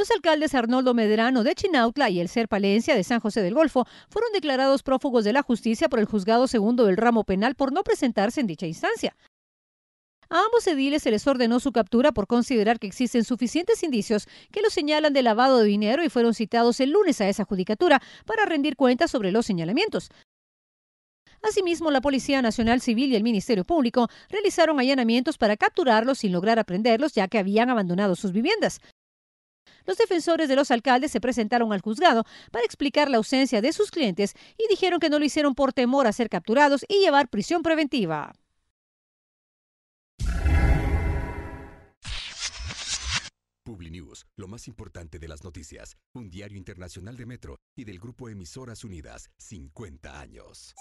Los alcaldes Arnoldo Medrano de Chinautla y el Ser Palencia de San José del Golfo fueron declarados prófugos de la justicia por el juzgado segundo del ramo penal por no presentarse en dicha instancia. A ambos ediles se les ordenó su captura por considerar que existen suficientes indicios que los señalan de lavado de dinero y fueron citados el lunes a esa judicatura para rendir cuentas sobre los señalamientos. Asimismo, la Policía Nacional Civil y el Ministerio Público realizaron allanamientos para capturarlos sin lograr aprenderlos ya que habían abandonado sus viviendas. Los defensores de los alcaldes se presentaron al juzgado para explicar la ausencia de sus clientes y dijeron que no lo hicieron por temor a ser capturados y llevar prisión preventiva. News, lo más importante de las noticias, un diario internacional de Metro y del grupo Emisoras Unidas, 50 años.